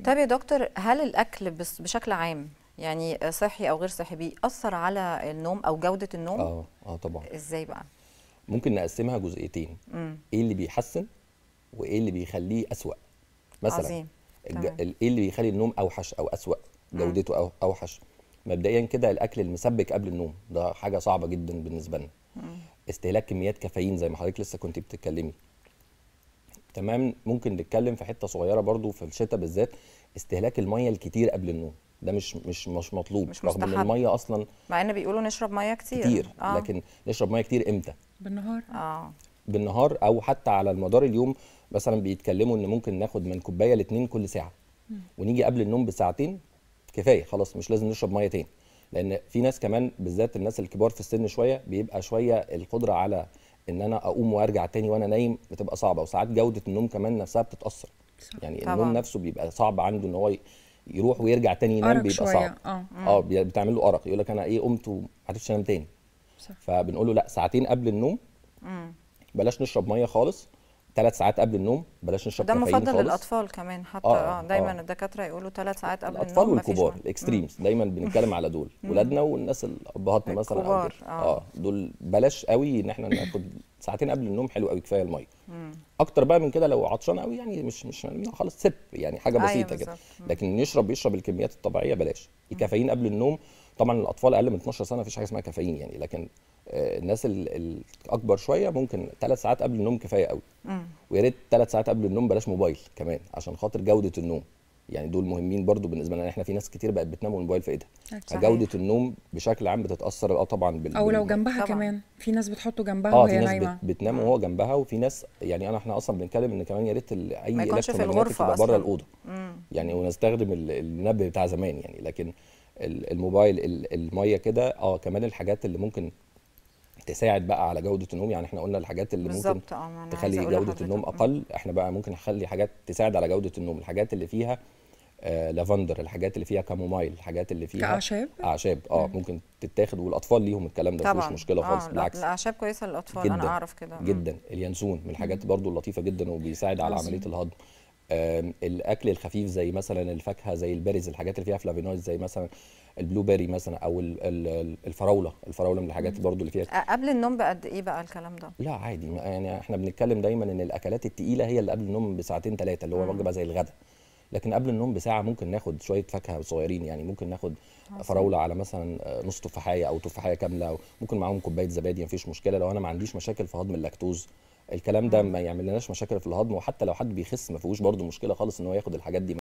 الجسم طب يا دكتور هل الاكل بشكل عام يعني صحي او غير صحي بيأثر على النوم او جوده النوم؟ اه اه طبعا ازاي بقى؟ ممكن نقسمها جزئيتين مم. ايه اللي بيحسن وايه اللي بيخليه اسوأ مثلا عظيم. الج... ايه اللي بيخلي النوم اوحش او اسوأ جودته أو اوحش مبدئيا كده الاكل المسبك قبل النوم ده حاجه صعبه جدا بالنسبه لنا استهلاك كميات كافيين زي ما حضرتك لسه كنت بتتكلمي تمام ممكن نتكلم في حته صغيره برضو في الشتاء بالذات استهلاك الميه الكتير قبل النوم ده مش مش مش مطلوب مش رغم ان الميه اصلا مع ان بيقولوا نشرب ميه كتير كتير آه. لكن نشرب ميه كتير امتى بالنهار اه بالنهار او حتى على مدار اليوم مثلا بيتكلموا ان ممكن ناخد من كوبايه لاتنين كل ساعه م. ونيجي قبل النوم بساعتين كفايه خلاص مش لازم نشرب ميه تاني لان في ناس كمان بالذات الناس الكبار في السن شويه بيبقى شويه القدره على ان انا اقوم وارجع تاني وانا نايم بتبقى صعبه وساعات جوده النوم كمان نفسها بتتاثر يعني طبعا. النوم نفسه بيبقى صعب عنده ان هو يروح ويرجع تاني ينام بيبقى شوية. صعب اه اه, آه، بتعمل له ارق يقول لك انا ايه قمت وما عرفتش انام تاني صح. فبنقول له لا ساعتين قبل النوم مم. بلاش نشرب ميه خالص ثلاث ساعات قبل النوم بلاش نشرب ده مفضل للاطفال كمان حتى آه, آه دايما آه الدكاتره يقولوا ثلاث ساعات قبل النوم الاطفال والكبار الاكستريمز دايما بنتكلم على دول ولادنا والناس الابهاتنا مثلا او آه. اه دول بلاش قوي ان احنا ناخد ساعتين قبل النوم حلو قوي كفايه الميه اكتر بقى من كده لو عطشان قوي يعني مش مش خلاص سب يعني حاجه أيوة بسيطه كده لكن يشرب يشرب الكميات الطبيعيه بلاش الكافيين قبل النوم طبعا الاطفال اقل من 12 سنه مفيش حاجه اسمها كافيين يعني لكن آه، الناس الاكبر شويه ممكن ثلاث ساعات قبل النوم كفايه قوي ويا ريت ثلاث ساعات قبل النوم بلاش موبايل كمان عشان خاطر جوده النوم يعني دول مهمين برضو بالنسبه لنا احنا في ناس كتير بقت بتنام والموبايل في ايدها يعني جوده النوم بشكل عام بتتاثر اه طبعا بال... او لو جنبها طبعا. كمان في ناس بتحطه جنبها آه وهي نايمه اه في ناس بت... بتنام وهو جنبها وفي ناس يعني انا احنا اصلا بنتكلم ان كمان يا ريت ال... اي ما يكونش في الغرفه بره الاوضه يعني ونستخدم ال... النبه بتاع زمان يعني لكن الموبايل ال... الميه كده اه كمان الحاجات اللي ممكن تساعد بقى على جوده النوم يعني احنا قلنا الحاجات اللي ممكن اه، تخلي جوده النوم اقل احنا بقى ممكن نخلي حاجات تساعد على جوده النوم الحاجات اللي فيها آه، لافندر الحاجات اللي فيها كامومايل الحاجات اللي فيها اعشاب اعشاب اه ممكن تتاخد والاطفال ليهم الكلام ده مش مشكله آه، خالص آه بالعكس الاعشاب كويسه للاطفال انا اعرف كده جدا اليانسون من الحاجات برضو اللطيفه جدا وبيساعد على عمليه الهضم الاكل الخفيف زي مثلا الفاكهه زي البرز الحاجات اللي فيها فلافينويد زي مثلا البلو بيري مثلا او الفراوله الفراوله من الحاجات برضو اللي فيها قبل النوم بقد ايه بقى الكلام ده لا عادي يعني احنا بنتكلم دايما ان الاكلات التقيله هي اللي قبل النوم بساعتين ثلاثه اللي هو وجبه زي الغداء لكن قبل النوم بساعه ممكن ناخد شويه فاكهه صغيرين يعني ممكن ناخد فراوله على مثلا نص تفاحيه او تفاحيه كامله ممكن معاهم كوبايه زبادي مفيش مشكله لو انا ما عنديش مشاكل في هضم اللاكتوز الكلام ده ما يعمل لناش مشاكل في الهضم وحتى لو حد بيخس ما فيهوش برده مشكله خالص ان هو ياخد الحاجات دي